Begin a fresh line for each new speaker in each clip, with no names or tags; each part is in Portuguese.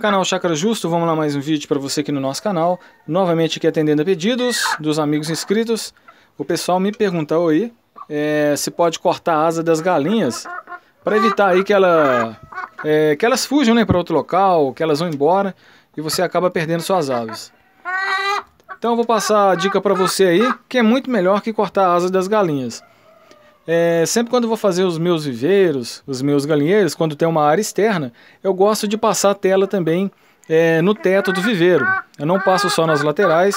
Canal Chácara Justo, vamos lá mais um vídeo para você aqui no nosso canal. Novamente aqui atendendo a pedidos dos amigos inscritos. O pessoal me perguntou aí é, se pode cortar a asa das galinhas para evitar aí que, ela, é, que elas fujam né, para outro local, que elas vão embora e você acaba perdendo suas aves. Então eu vou passar a dica para você aí, que é muito melhor que cortar a asa das galinhas. É, sempre quando vou fazer os meus viveiros, os meus galinheiros, quando tem uma área externa, eu gosto de passar a tela também é, no teto do viveiro. Eu não passo só nas laterais,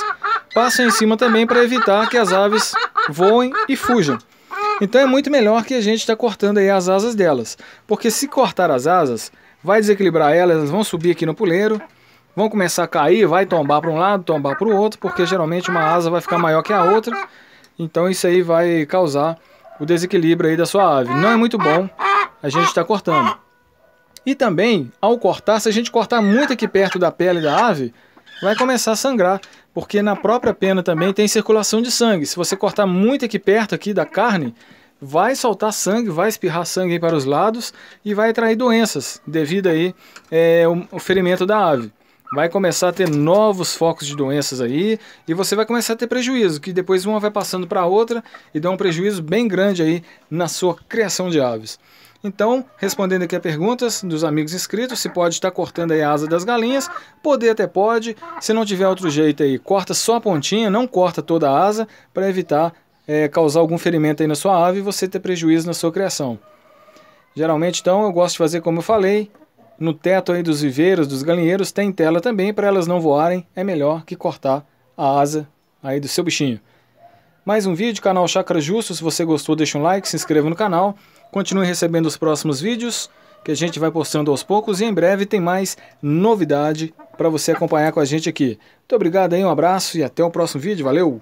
passo em cima também para evitar que as aves voem e fujam. Então é muito melhor que a gente está cortando aí as asas delas, porque se cortar as asas, vai desequilibrar elas, elas vão subir aqui no puleiro, vão começar a cair, vai tombar para um lado, tombar para o outro, porque geralmente uma asa vai ficar maior que a outra, então isso aí vai causar o desequilíbrio aí da sua ave. Não é muito bom, a gente está cortando. E também, ao cortar, se a gente cortar muito aqui perto da pele da ave, vai começar a sangrar, porque na própria pena também tem circulação de sangue. Se você cortar muito aqui perto aqui da carne, vai soltar sangue, vai espirrar sangue para os lados e vai atrair doenças devido aí é, o ferimento da ave vai começar a ter novos focos de doenças aí e você vai começar a ter prejuízo, que depois uma vai passando para a outra e dá um prejuízo bem grande aí na sua criação de aves. Então, respondendo aqui a perguntas dos amigos inscritos, se pode estar tá cortando aí a asa das galinhas, poder até pode, se não tiver outro jeito aí, corta só a pontinha, não corta toda a asa, para evitar é, causar algum ferimento aí na sua ave e você ter prejuízo na sua criação. Geralmente, então, eu gosto de fazer como eu falei, no teto aí dos viveiros, dos galinheiros, tem tela também para elas não voarem. É melhor que cortar a asa aí do seu bichinho. Mais um vídeo, canal Chakra Justo. Se você gostou, deixa um like, se inscreva no canal. Continue recebendo os próximos vídeos que a gente vai postando aos poucos e em breve tem mais novidade para você acompanhar com a gente aqui. Muito obrigado aí, um abraço e até o próximo vídeo. Valeu!